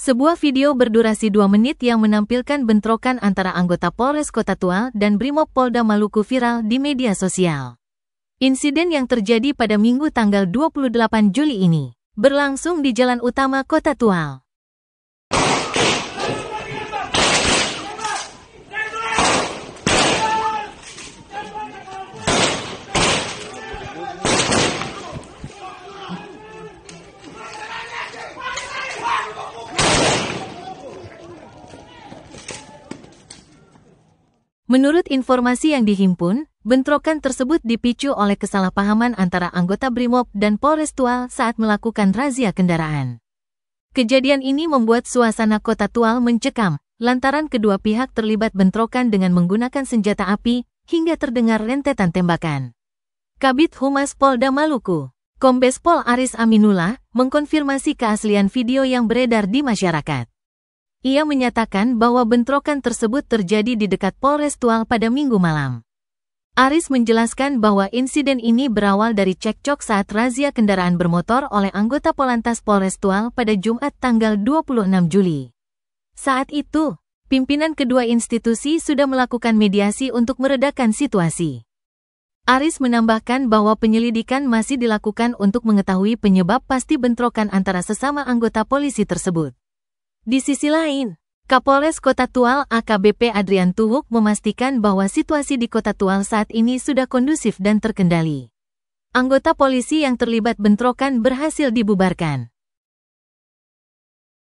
Sebuah video berdurasi dua menit yang menampilkan bentrokan antara anggota Polres Kota Tua dan Brimob Polda Maluku viral di media sosial. Insiden yang terjadi pada Minggu tanggal 28 Juli ini berlangsung di jalan utama Kota Tual. Menurut informasi yang dihimpun, bentrokan tersebut dipicu oleh kesalahpahaman antara anggota BRIMOB dan Polres Tual saat melakukan razia kendaraan. Kejadian ini membuat suasana kota Tual mencekam, lantaran kedua pihak terlibat bentrokan dengan menggunakan senjata api, hingga terdengar rentetan tembakan. Kabit Humas Polda Maluku, Kombes Pol Aris Aminullah, mengkonfirmasi keaslian video yang beredar di masyarakat. Ia menyatakan bahwa bentrokan tersebut terjadi di dekat Polres Tuang pada minggu malam. Aris menjelaskan bahwa insiden ini berawal dari cekcok saat razia kendaraan bermotor oleh anggota Polantas Polres Tuang pada Jumat tanggal 26 Juli. Saat itu, pimpinan kedua institusi sudah melakukan mediasi untuk meredakan situasi. Aris menambahkan bahwa penyelidikan masih dilakukan untuk mengetahui penyebab pasti bentrokan antara sesama anggota polisi tersebut. Di sisi lain, Kapolres Kota Tual AKBP Adrian Tuhuk memastikan bahwa situasi di Kota Tual saat ini sudah kondusif dan terkendali. Anggota polisi yang terlibat bentrokan berhasil dibubarkan.